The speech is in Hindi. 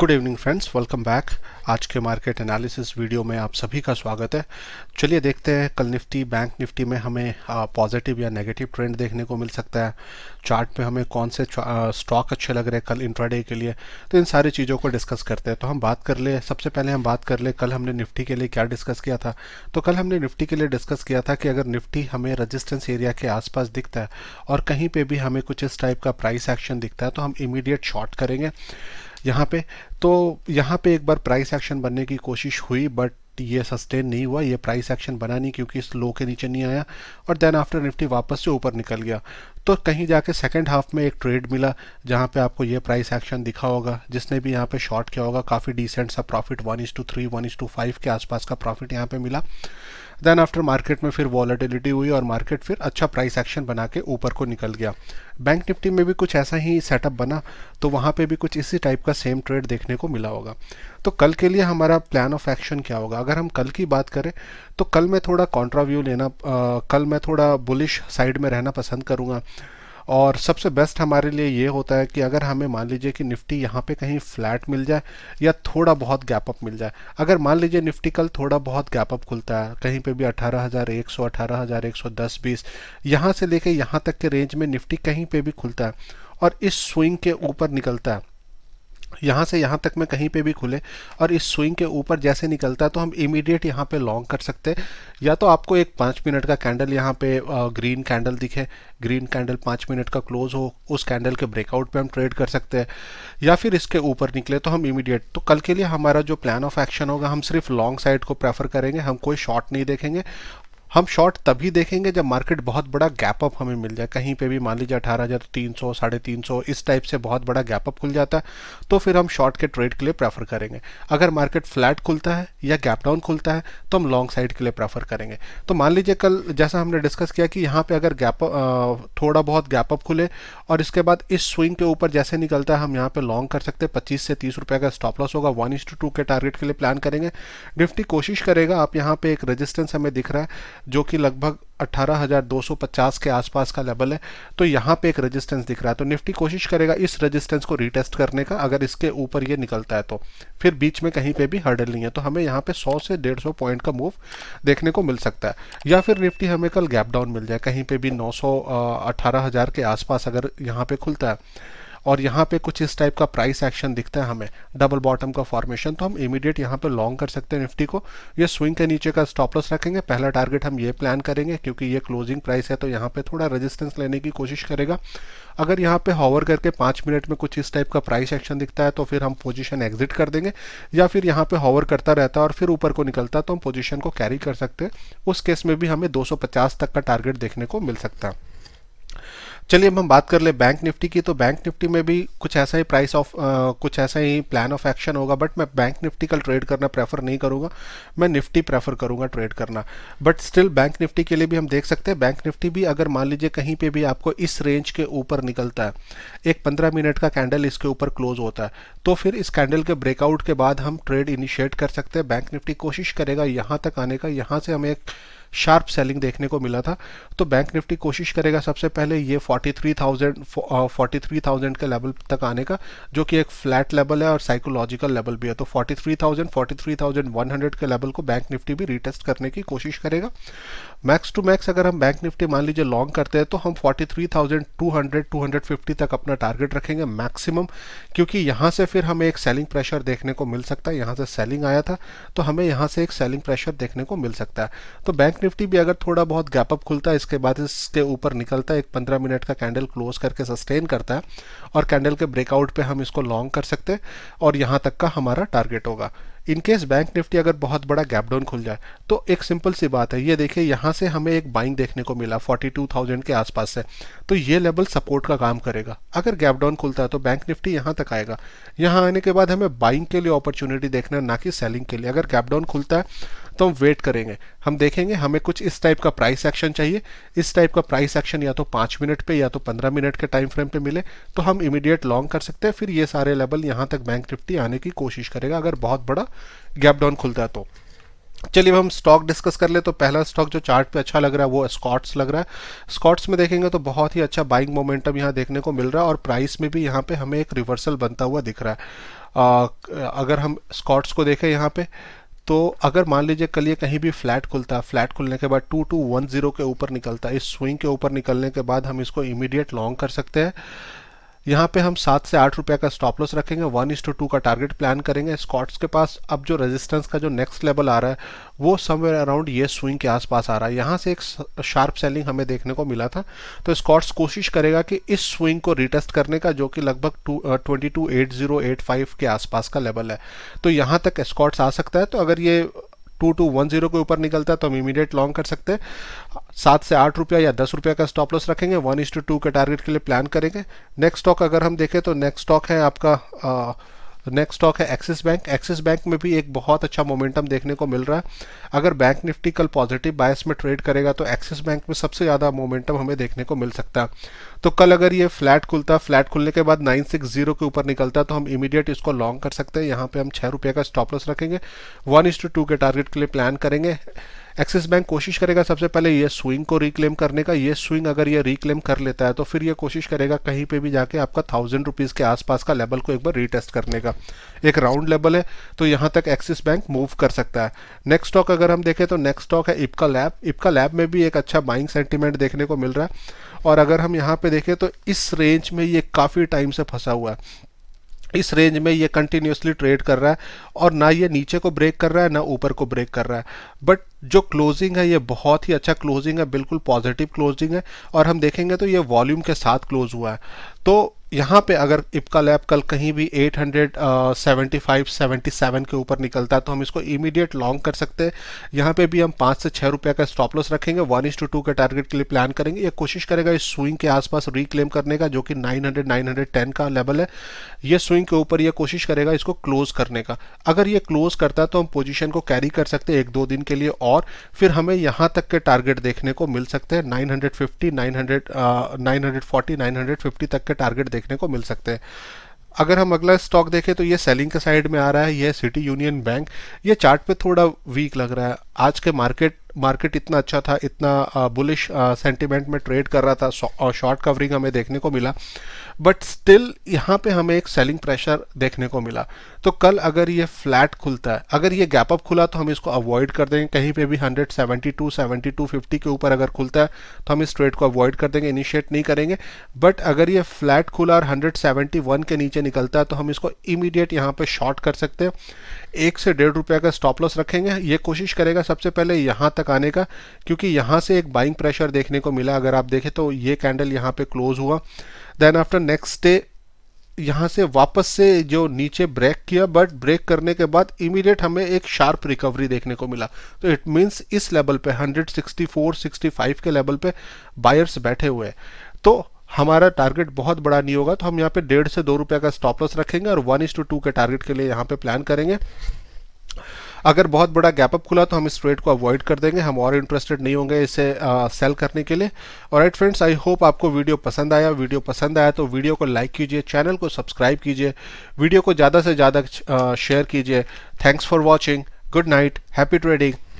good evening friends welcome back आज के मार्केट एनालिसिस वीडियो में आप सभी का स्वागत है चलिए देखते हैं कल निफ्टी बैंक निफ्टी में हमें पॉजिटिव या नेगेटिव ट्रेंड देखने को मिल सकता है चार्ट में हमें कौन से स्टॉक अच्छे लग रहे हैं कल इंट्राडे के लिए तो इन सारी चीज़ों को डिस्कस करते हैं तो हम बात कर ले सबसे पहले हम बात कर ले कल हमने निफ्टी के लिए क्या डिस्कस किया था तो कल हमने निफ्टी के लिए डिस्कस किया था कि अगर निफ्टी हमें रजिस्टेंस एरिया के आसपास दिखता है और कहीं पर भी हमें कुछ इस टाइप का प्राइस एक्शन दिखता है तो हम इमीडिएट शॉर्ट करेंगे यहाँ पे तो यहाँ पे एक बार प्राइस एक्शन बनने की कोशिश हुई बट ये सस्टेन नहीं हुआ ये प्राइस एक्शन बना नहीं क्योंकि इस लो के नीचे नहीं आया और देन आफ्टर निफ्टी वापस से ऊपर निकल गया तो कहीं जाके सेकंड हाफ में एक ट्रेड मिला जहाँ पे आपको ये प्राइस एक्शन दिखा होगा जिसने भी यहाँ पे शॉर्ट किया होगा काफ़ी डिसेंट सा profit one is to three one is to five के आसपास का प्रॉफिट यहाँ पे मिला देन आफ्टर मार्केट में फिर वॉलेटिलिटी हुई और मार्केट फिर अच्छा प्राइस एक्शन बना के ऊपर को निकल गया बैंक निफ्टी में भी कुछ ऐसा ही सेटअप बना तो वहाँ पे भी कुछ इसी टाइप का सेम ट्रेड देखने को मिला होगा तो कल के लिए हमारा प्लान ऑफ एक्शन क्या होगा अगर हम कल की बात करें तो कल मैं थोड़ा कॉन्ट्राव्यू लेना आ, कल मैं थोड़ा बुलिश साइड में रहना पसंद करूँगा और सबसे बेस्ट हमारे लिए ये होता है कि अगर हमें मान लीजिए कि निफ्टी यहाँ पे कहीं फ्लैट मिल जाए या थोड़ा बहुत गैप अप मिल जाए अगर मान लीजिए निफ्टी कल थोड़ा बहुत गैप अप खुलता है कहीं पे भी अठारह हज़ार एक सौ अठारह हज़ार एक सौ दस बीस यहाँ से लेके यहाँ तक के रेंज में निफ्टी कहीं पे भी खुलता है और इस स्विंग के ऊपर निकलता है यहाँ से यहाँ तक में कहीं पे भी खुले और इस स्विंग के ऊपर जैसे निकलता है तो हम इमीडिएट यहाँ पे लॉन्ग कर सकते हैं या तो आपको एक पाँच मिनट का कैंडल यहाँ पे ग्रीन कैंडल दिखे ग्रीन कैंडल पाँच मिनट का क्लोज हो उस कैंडल के ब्रेकआउट पे हम ट्रेड कर सकते हैं या फिर इसके ऊपर निकले तो हम इमीडिएट तो कल के लिए हमारा जो प्लान ऑफ एक्शन होगा हम सिर्फ लॉन्ग साइड को प्रेफर करेंगे हम कोई शॉर्ट नहीं देखेंगे हम शॉर्ट तभी देखेंगे जब मार्केट बहुत बड़ा गैप अप हमें मिल जाए कहीं पे भी मान लीजिए अठारह हज़ार तीन सौ साढ़े तीन सौ इस टाइप से बहुत बड़ा गैप अप खुल जाता है तो फिर हम शॉर्ट के ट्रेड के लिए प्रेफर करेंगे अगर मार्केट फ्लैट खुलता है या गैप डाउन खुलता है तो हम लॉन्ग साइड के लिए प्रेफर करेंगे तो मान लीजिए कल जैसा हमने डिस्कस किया कि यहाँ पर अगर गैप थोड़ा बहुत गैप अप खुले और इसके बाद इस स्विंग के ऊपर जैसे निकलता है हम यहाँ पर लॉन्ग कर सकते हैं पच्चीस से तीस रुपये का स्टॉप लॉस होगा वन के टारगेट के लिए प्लान करेंगे निफ्टी कोशिश करेगा आप यहाँ पर एक रजिस्टेंस हमें दिख रहा है जो कि लगभग 18,250 के आसपास का लेवल है तो यहाँ पे एक रेजिस्टेंस दिख रहा है तो निफ्टी कोशिश करेगा इस रेजिस्टेंस को रीटेस्ट करने का अगर इसके ऊपर ये निकलता है तो फिर बीच में कहीं पे भी हर्डल नहीं है तो हमें यहाँ पे 100 से 150 पॉइंट का मूव देखने को मिल सकता है या फिर निफ्टी हमें कल गैप डाउन मिल जाए कहीं पर भी नौ सौ के आसपास अगर यहाँ पर खुलता है और यहाँ पे कुछ इस टाइप का प्राइस एक्शन दिखता है हमें डबल बॉटम का फॉर्मेशन तो हम इमीडिएट यहाँ पे लॉन्ग कर सकते हैं निफ्टी को ये स्विंग के नीचे का स्टॉप लॉस रखेंगे पहला टारगेट हम ये प्लान करेंगे क्योंकि ये क्लोजिंग प्राइस है तो यहाँ पे थोड़ा रेजिस्टेंस लेने की कोशिश करेगा अगर यहाँ पे हॉवर करके पाँच मिनट में कुछ इस टाइप का प्राइस एक्शन दिखता है तो फिर हम पोजिशन एग्जिट कर देंगे या फिर यहाँ पे हॉवर करता रहता है और फिर ऊपर को निकलता है तो हम पोजिशन को कैरी कर सकते हैं उस केस में भी हमें दो तक का टारगेट देखने को मिल सकता है चलिए अब हम बात कर ले बैंक निफ्टी की तो बैंक निफ्टी में भी कुछ ऐसा ही प्राइस ऑफ कुछ ऐसा ही प्लान ऑफ एक्शन होगा बट मैं बैंक निफ्टी का ट्रेड करना प्रेफर नहीं करूंगा मैं निफ्टी प्रेफर करूंगा ट्रेड करना बट स्टिल बैंक निफ्टी के लिए भी हम देख सकते हैं बैंक निफ्टी भी अगर मान लीजिए कहीं पर भी आपको इस रेंज के ऊपर निकलता है एक पंद्रह मिनट का कैंडल इसके ऊपर क्लोज होता है तो फिर इस कैंडल के ब्रेकआउट के बाद हम ट्रेड इनिशिएट कर सकते हैं बैंक निफ्टी कोशिश करेगा यहाँ तक आने का यहाँ से हमें एक शार्प सेलिंग देखने को मिला था तो बैंक निफ्टी कोशिश करेगा सबसे पहले ये 43,000 43,000 uh, के लेवल तक आने का जो कि एक फ्लैट लेवल है और साइकोलॉजिकल लेवल भी है तो 43,000 43,100 के लेवल को बैंक निफ्टी भी रिटेस्ट करने की कोशिश करेगा मैक्स टू मैक्स अगर हम बैंक निफ्टी मान लीजिए लॉन्ग करते हैं तो हम 43,200 250 तक अपना टारगेट रखेंगे मैक्सिमम क्योंकि यहाँ से फिर हमें एक सेलिंग प्रेशर देखने को मिल सकता है यहाँ से सेलिंग आया था तो हमें यहाँ से एक सेलिंग प्रेशर देखने को मिल सकता है तो बैंक निफ्टी भी अगर थोड़ा बहुत गैप अप खुलता है इसके बाद इसके ऊपर निकलता है एक पंद्रह मिनट का कैंडल क्लोज करके सस्टेन करता है और कैंडल के ब्रेकआउट पे हम इसको लॉन्ग कर सकते हैं और यहाँ तक का हमारा टारगेट होगा इन केस बैंक निफ्टी अगर बहुत बड़ा गैप डाउन खुल जाए तो एक सिंपल सी बात है ये देखिए यहाँ से हमें एक बाइंग देखने को मिला 42,000 के आसपास से तो ये लेवल सपोर्ट का काम करेगा अगर गैप डाउन खुलता है तो बैंक निफ्टी यहाँ तक आएगा यहाँ आने के बाद हमें बाइंग के लिए अपॉर्चुनिटी देखना है ना कि सेलिंग के लिए अगर गैप डाउन खुलता है तो हम वेट करेंगे हम देखेंगे हमें कुछ इस टाइप का प्राइस एक्शन चाहिए इस टाइप का प्राइस एक्शन या तो पाँच मिनट पे या तो पंद्रह मिनट के टाइम फ्रेम पे मिले तो हम इमीडिएट लॉन्ग कर सकते हैं फिर ये सारे लेवल यहाँ तक बैंक निफ्टी आने की कोशिश करेगा अगर बहुत बड़ा गैप डाउन खुलता है तो चलिए अब हम स्टॉक डिस्कस कर ले तो पहला स्टॉक जो चार्ट पे अच्छा लग रहा है वो स्कॉट्स लग रहा है स्कॉट्स में देखेंगे तो बहुत ही अच्छा बाइंग मोमेंटम यहाँ देखने को मिल रहा है और प्राइस में भी यहाँ पे हमें एक रिवर्सल बनता हुआ दिख रहा है आ, अगर हम स्कॉट्स को देखें यहाँ पे तो अगर मान लीजिए कल ये कहीं भी फ्लैट खुलता फ्लैट खुलने के बाद टू टू वन जीरो के ऊपर निकलता इस स्विंग के ऊपर निकलने के बाद हम इसको इमीडिएट लॉन्ग कर सकते हैं यहाँ पे हम सात से आठ रुपया का स्टॉप लॉस रखेंगे वन इंस टू टू का टारगेट प्लान करेंगे स्कॉट्स के पास अब जो रेजिस्टेंस का जो नेक्स्ट लेवल आ रहा है वो समवेयर अराउंड ये स्विंग के आसपास आ रहा है यहाँ से एक शार्प सेलिंग हमें देखने को मिला था तो स्कॉट्स कोशिश करेगा कि इस स्विंग को रिटेस्ट करने का जो कि लगभग twenty two eight zero eight five के आसपास का लेवल है तो यहाँ तक स्कॉट्स आ सकता है तो अगर ये टू टू वन जीरो के ऊपर निकलता है तो हम इमीडिएट लॉन्ग कर सकते हैं सात से आठ रुपया या दस रुपया का स्टॉप लॉस रखेंगे वन इंस टू टू के टारगेट के लिए प्लान करेंगे नेक्स्ट स्टॉक अगर हम देखें तो नेक्स्ट स्टॉक है आपका नेक्स्ट तो स्टॉक है एक्सिस बैंक एक्सिस बैंक में भी एक बहुत अच्छा मोमेंटम देखने को मिल रहा है अगर बैंक निफ्टी कल पॉजिटिव बायस में ट्रेड करेगा तो एक्सिस बैंक में सबसे ज़्यादा मोमेंटम हमें देखने को मिल सकता है तो कल अगर ये फ्लैट खुलता फ्लैट खुलने के बाद 960 के ऊपर निकलता तो हम इमीडिएट इसको लॉन्ग कर सकते हैं यहाँ पे हम छः का स्टॉप लॉस रखेंगे वन टू के टारगेट के लिए प्लान करेंगे एक्सिस बैंक कोशिश करेगा सबसे पहले ये स्विंग को रिक्लेम करने का ये स्विंग अगर ये रिक्लेम कर लेता है तो फिर ये कोशिश करेगा कहीं पे भी जाके आपका थाउजेंड रुपीज़ के आसपास का लेवल को एक बार रीटेस्ट करने का एक राउंड लेवल है तो यहाँ तक एक्सिस बैंक मूव कर सकता है नेक्स्ट स्टॉक अगर हम देखें तो नेक्स्ट स्टॉक है इपका लैब इपका लैब में भी एक अच्छा बाइंग सेंटिमेंट देखने को मिल रहा है और अगर हम यहाँ पे देखें तो इस रेंज में ये काफ़ी टाइम से फंसा हुआ है इस रेंज में ये कंटिन्यूसली ट्रेड कर रहा है और ना ये नीचे को ब्रेक कर रहा है ना ऊपर को ब्रेक कर रहा है बट जो क्लोजिंग है ये बहुत ही अच्छा क्लोजिंग है बिल्कुल पॉजिटिव क्लोजिंग है और हम देखेंगे तो ये वॉल्यूम के साथ क्लोज हुआ है तो यहाँ पे अगर इपका लैब कल कहीं भी 875 77 uh, के ऊपर निकलता है तो हम इसको इमीडिएट लॉन्ग कर सकते हैं यहाँ पे भी हम पाँच से छः रुपये का स्टॉप लॉस रखेंगे वन इंस टू टू के टारगेट के लिए प्लान करेंगे ये कोशिश करेगा इस स्विंग के आसपास रिक्लेम करने का जो कि 900 910 का लेवल है ये स्विंग के ऊपर ये कोशिश करेगा इसको क्लोज करने का अगर ये क्लोज करता है तो हम पोजिशन को कैरी कर सकते हैं एक दो दिन के लिए और फिर हमें यहाँ तक के टारगेट देखने को मिल सकते हैं nine hundred fifty nine hundred nine hundred forty nine hundred fifty तक के टारगेट देख देखने को मिल सकते हैं अगर हम अगला स्टॉक देखें तो ये सेलिंग के साइड में आ रहा है ये सिटी यूनियन बैंक ये चार्ट पे थोड़ा वीक लग रहा है आज के मार्केट मार्केट इतना अच्छा था इतना बुलिश सेंटिमेंट में ट्रेड कर रहा था शॉर्ट कवरिंग हमें देखने को मिला बट स्टिल यहाँ पे हमें एक सेलिंग प्रेशर देखने को मिला तो कल अगर ये फ्लैट खुलता है अगर ये गैप अप खुला तो हम इसको अवॉइड कर देंगे कहीं पे भी 172 72 50 के ऊपर अगर खुलता है तो हम इस ट्रेड को अवॉइड कर देंगे इनिशिएट नहीं करेंगे बट अगर ये फ्लैट खुला और 171 के नीचे निकलता है तो हम इसको इमीडिएट यहाँ पर शॉर्ट कर सकते हैं एक से डेढ़ रुपये का स्टॉप लॉस रखेंगे ये कोशिश करेगा सबसे पहले यहाँ तक आने का क्योंकि यहाँ से एक बाइंग प्रेशर देखने को मिला अगर आप देखें तो ये कैंडल यहाँ पर क्लोज हुआ देन आफ्टर नेक्स्ट डे यहाँ से वापस से जो नीचे ब्रेक किया बट ब्रेक करने के बाद इमीडिएट हमें एक शार्प रिकवरी देखने को मिला तो इट मीन्स इस लेवल पे 164, 65 के लेवल पे बायर्स बैठे हुए हैं तो हमारा टारगेट बहुत बड़ा नहीं होगा तो हम यहाँ पे डेढ़ से दो रुपये का स्टॉप लॉस रखेंगे और वन इज टू टू के टारगेट के लिए यहाँ पे प्लान करेंगे अगर बहुत बड़ा गैपअप खुला तो हम इस ट्रेड को अवॉइड कर देंगे हम और इंटरेस्टेड नहीं होंगे इसे सेल uh, करने के लिए और राइट फ्रेंड्स आई होप आपको वीडियो पसंद आया वीडियो पसंद आया तो वीडियो को लाइक कीजिए चैनल को सब्सक्राइब कीजिए वीडियो को ज़्यादा से ज़्यादा शेयर कीजिए thanks for watching good night happy trading